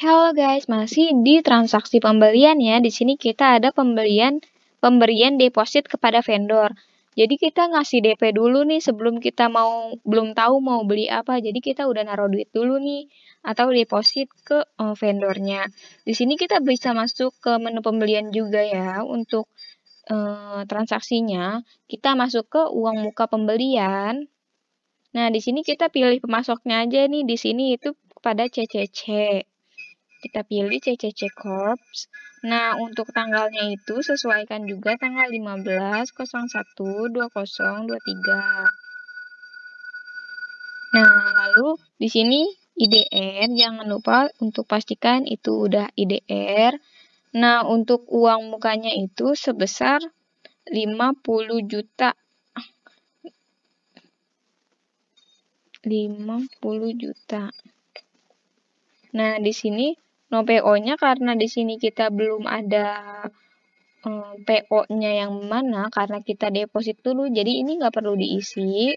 Halo guys, masih di transaksi pembelian ya. Di sini kita ada pembelian pemberian deposit kepada vendor. Jadi kita ngasih DP dulu nih sebelum kita mau belum tahu mau beli apa. Jadi kita udah naruh duit dulu nih atau deposit ke uh, vendornya. Di sini kita bisa masuk ke menu pembelian juga ya untuk uh, transaksinya. Kita masuk ke uang muka pembelian. Nah, di sini kita pilih pemasoknya aja nih. Di sini itu pada CCC. Kita pilih CCC Corps. Nah, untuk tanggalnya itu sesuaikan juga tanggal 15.01.2023. Nah, lalu di sini IDR, jangan lupa untuk pastikan itu udah IDR. Nah, untuk uang mukanya itu sebesar 50 juta. 50 juta. Nah, di sini no PO-nya karena di sini kita belum ada um, eh, PO-nya yang mana karena kita deposit dulu jadi ini nggak perlu diisi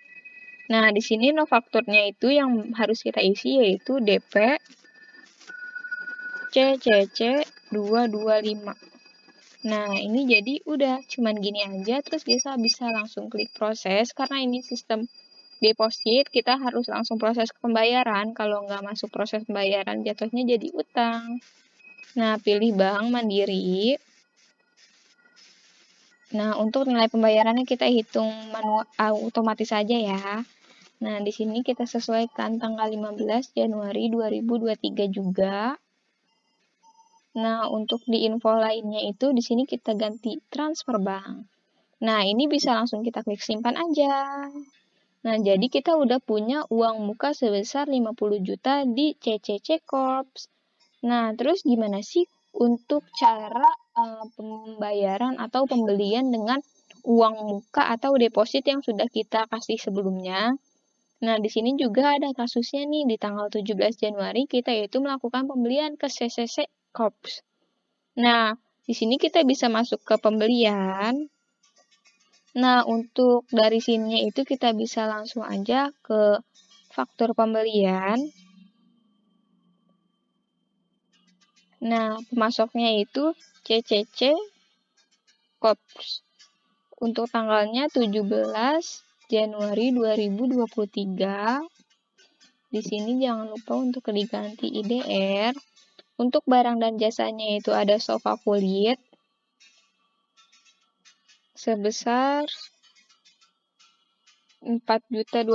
nah di sini no fakturnya itu yang harus kita isi yaitu DP CCC 225 Nah, ini jadi udah cuman gini aja, terus biasa bisa langsung klik proses karena ini sistem deposit kita harus langsung proses pembayaran kalau nggak masuk proses pembayaran jatuhnya jadi utang nah pilih bank mandiri nah untuk nilai pembayarannya kita hitung manual ah, otomatis saja ya nah di sini kita sesuaikan tanggal 15 Januari 2023 juga Nah, untuk di info lainnya itu di sini kita ganti transfer bank. Nah, ini bisa langsung kita klik simpan aja. Nah, jadi kita udah punya uang muka sebesar 50 juta di CCC Corps. Nah, terus gimana sih untuk cara uh, pembayaran atau pembelian dengan uang muka atau deposit yang sudah kita kasih sebelumnya? Nah, di sini juga ada kasusnya nih di tanggal 17 Januari kita yaitu melakukan pembelian ke CCC Corps. Nah, di sini kita bisa masuk ke pembelian. Nah, untuk dari sininya itu kita bisa langsung aja ke faktor pembelian. Nah, pemasoknya itu CCC Kops. Untuk tanggalnya 17 Januari 2023. Di sini jangan lupa untuk diganti IDR. Untuk barang dan jasanya itu ada sofa kulit, sebesar 4.200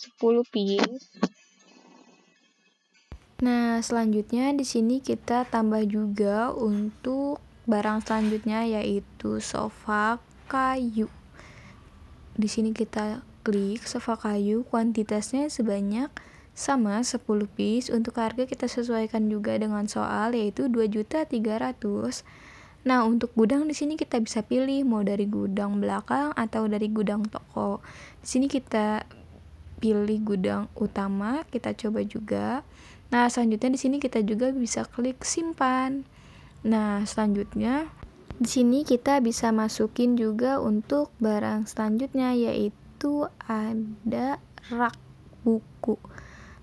10 piece. Nah, selanjutnya di sini kita tambah juga untuk barang selanjutnya yaitu sofa kayu. Di sini kita klik sofa kayu kuantitasnya sebanyak sama 10 piece. Untuk harga kita sesuaikan juga dengan soal yaitu 2.300 Nah, untuk gudang di sini kita bisa pilih mau dari gudang belakang atau dari gudang toko. Di sini kita pilih gudang utama, kita coba juga. Nah, selanjutnya di sini kita juga bisa klik simpan. Nah, selanjutnya di sini kita bisa masukin juga untuk barang selanjutnya yaitu ada rak buku.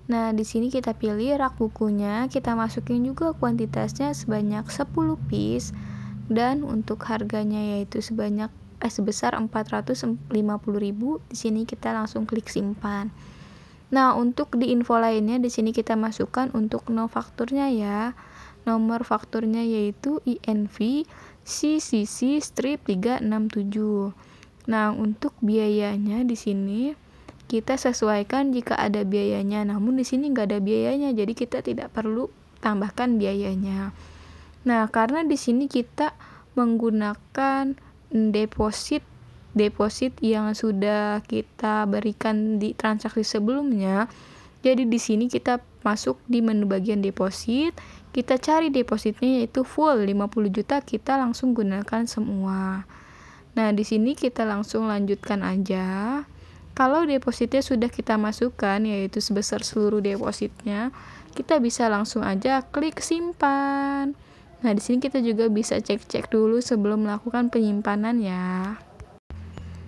Nah, di sini kita pilih rak bukunya, kita masukin juga kuantitasnya sebanyak 10 piece dan untuk harganya yaitu sebanyak eh sebesar 450.000. Di sini kita langsung klik simpan. Nah, untuk di info lainnya di sini kita masukkan untuk no fakturnya ya. Nomor fakturnya yaitu INV CCC strip 367. Nah, untuk biayanya di sini kita sesuaikan jika ada biayanya. Namun di sini nggak ada biayanya, jadi kita tidak perlu tambahkan biayanya. Nah, karena di sini kita menggunakan deposit deposit yang sudah kita berikan di transaksi sebelumnya. Jadi di sini kita masuk di menu bagian deposit, kita cari depositnya yaitu full 50 juta, kita langsung gunakan semua. Nah, di sini kita langsung lanjutkan aja. Kalau depositnya sudah kita masukkan yaitu sebesar seluruh depositnya, kita bisa langsung aja klik simpan. Nah, di sini kita juga bisa cek-cek dulu sebelum melakukan penyimpanan ya.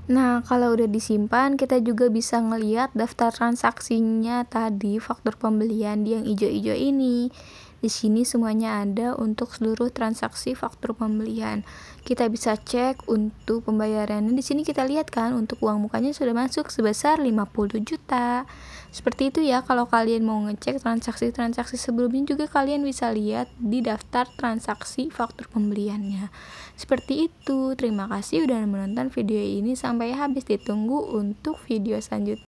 Nah, kalau udah disimpan, kita juga bisa ngeliat daftar transaksinya tadi, faktor pembelian di yang hijau-hijau ini. Di sini semuanya ada untuk seluruh transaksi faktur pembelian. Kita bisa cek untuk pembayarannya. Di sini kita lihat kan untuk uang mukanya sudah masuk sebesar 50 juta. Seperti itu ya kalau kalian mau ngecek transaksi-transaksi sebelumnya juga kalian bisa lihat di daftar transaksi faktur pembeliannya. Seperti itu. Terima kasih sudah menonton video ini sampai habis. Ditunggu untuk video selanjutnya.